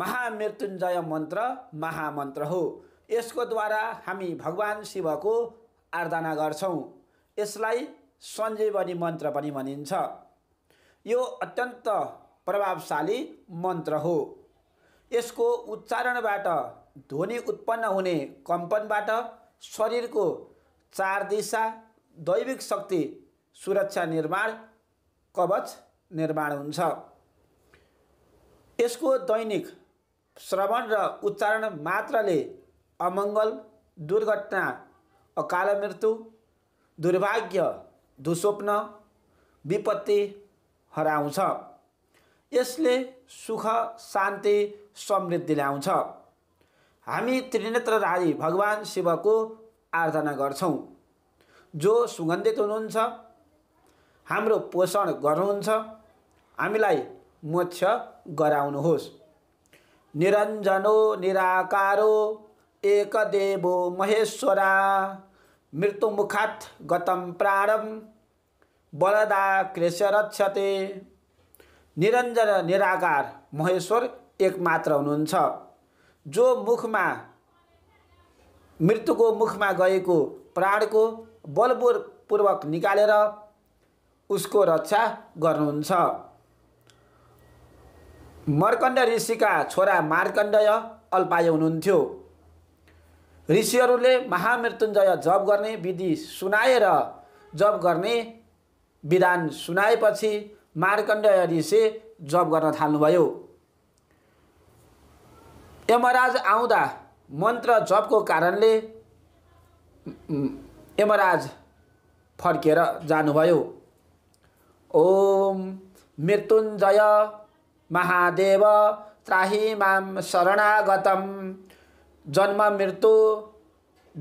महामृत्युञ्जय मन्त्र महामन्त्र हो यसको द्वारा हामी भगवान् शिवको आराधना गर्छौँ यसलाई सञ्जीवनी मन्त्र पनि भनिन्छ यो अत्यन्त प्रभावशाली मन्त्र हो यसको उच्चारणबाट ध्वनि उत्पन्न हुने कम्पनबाट शरीरको चार दिशा दैविक शक्ति सुरक्षा निर्माण कवच निर्माण हुन्छ यसको दैनिक श्रवण र उच्चारण मात्रले अमङ्गल दुर्घटना अकाल मृत्यु दुर्भाग्य दुस्वप्न विपत्ति हराउँछ यसले सुख शान्ति समृद्धि ल्याउँछ हामी त्रिनेत्रधारी भगवान् शिवको आराधना गर्छौँ जो सुगन्धित हुनुहुन्छ हाम्रो पोषण गर्नुहुन्छ हामीलाई मोक्ष गराउनुहोस् निरञ्जनो निराकारो एकदेवो महेश्वरा मृत्युमुखात् गतं प्राणं बलदा रक्षते निरञ्जन निराकार महेश्वर एकमात्र हुनुहुन्छ जो मुखमा मृत्युको मुखमा गएको प्राणको बलपूर्वक निकालेर उसको रक्षा गर्नुहुन्छ मर्कण्ड ऋषिका छोरा मार्कण्डय अल्पाय हुनुहुन्थ्यो ऋषिहरूले महामृत्युञ्जय जप गर्ने विधि सुनाएर जप गर्ने विधान सुनाएपछि मार्कण्डय ऋषि जप गर्न थाल्नुभयो यमराज आउँदा मन्त्र जपको कारणले यमराज फर्केर जानुभयो ओम मृत्युञ्जय महादेव त्राहि माम शरणागतम जन्म मृत्यु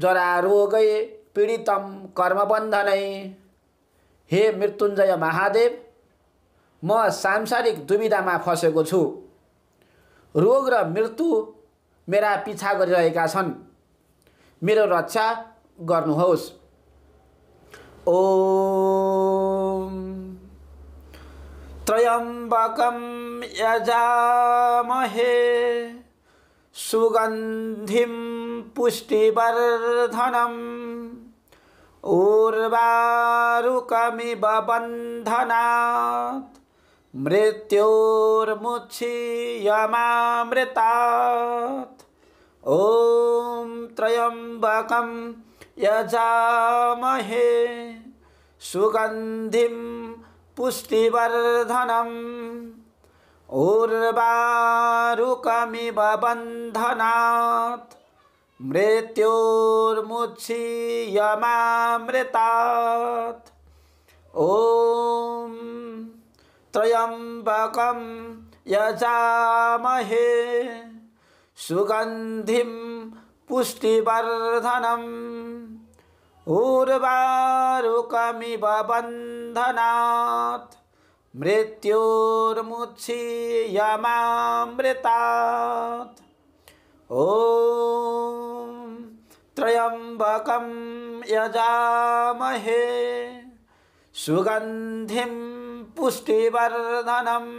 जरारोगै पीडितम कर्मबन्धनै हे मृत्युञ्जय महादेव म सांसारिक दुविधामा फसेको छु रोग र मृत्यु मेरा पिछा गरिरहेका छन् मेरो रक्षा गर्नुहोस् ओ त्र्यम्बकं यजामहे सुगंधि पुष्टिवर्धन उर्वारुकमिव बन्धनात् मृत्योर्मुच्छीयमामृतात् ॐ त्र्यम्बकं यजामहे सुगन्धिं पुष्टिवर्धनम् उर्वारुकमिव बन्धनात् मृत्योर्मुच्छीयमामृतात् ॐ त्रयम्बकं यजामहे सुगन्धिं पुष्टिवर्धनम् उर्वारुकमिव बन्धनात् मृत्युर्मुत्सीय मामृतात् ॐ त्र्यम्बकं यजामहे सुगन्धिं पुष्टिवर्धनम्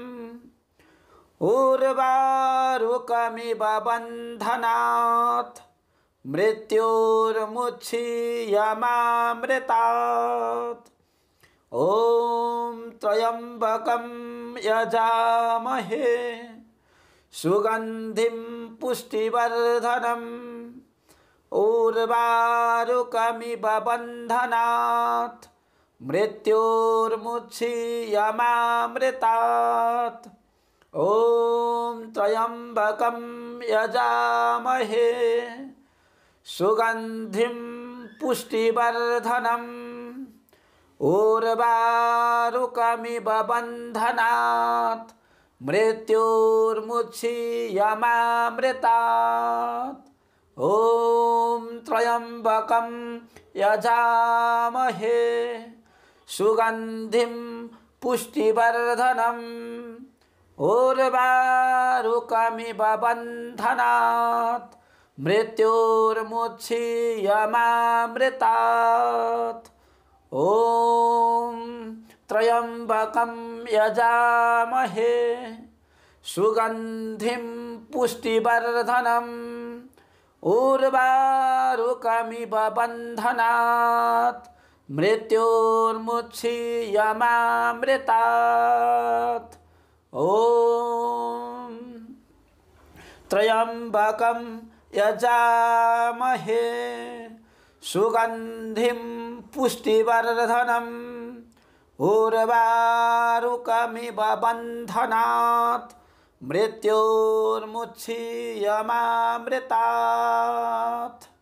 उर्वारुकमिव बन्धनात् मृत्युर्मुच्छीयमामृतात् ॐ त्र्यम्बकं यजामहे सुगन्धिं पुष्टिवर्धनम् उर्वारुकमिव बन्धनात् ॐ यजामहे सुगन्धिं पुष्टिवर्धनम् उर्वारुकमिव बन्धनात् मृत्योर्मुच्छीयमामृतात् ॐ त्र्यम्बकं यजामहे सुगन्धिं पुष्टिवर्धनम् उर्वारुकमिव बन्धनात् मृत्युर्मुच्छीयमामृतात् ॐ त्र्यम्बकं यजामहे सुगन्धिं पुष्टिवर्धनम् उर्वारुकमिव बन्धनात् मृत्योर्मुच्छीयमामृतात् ॐ त्र्यम्बकं यजामहे सुगन्धिं पुष्टिवर्धनम् उर्वारुकमिव बन्धनात् मृत्योर्मुच्छीयमामृतात्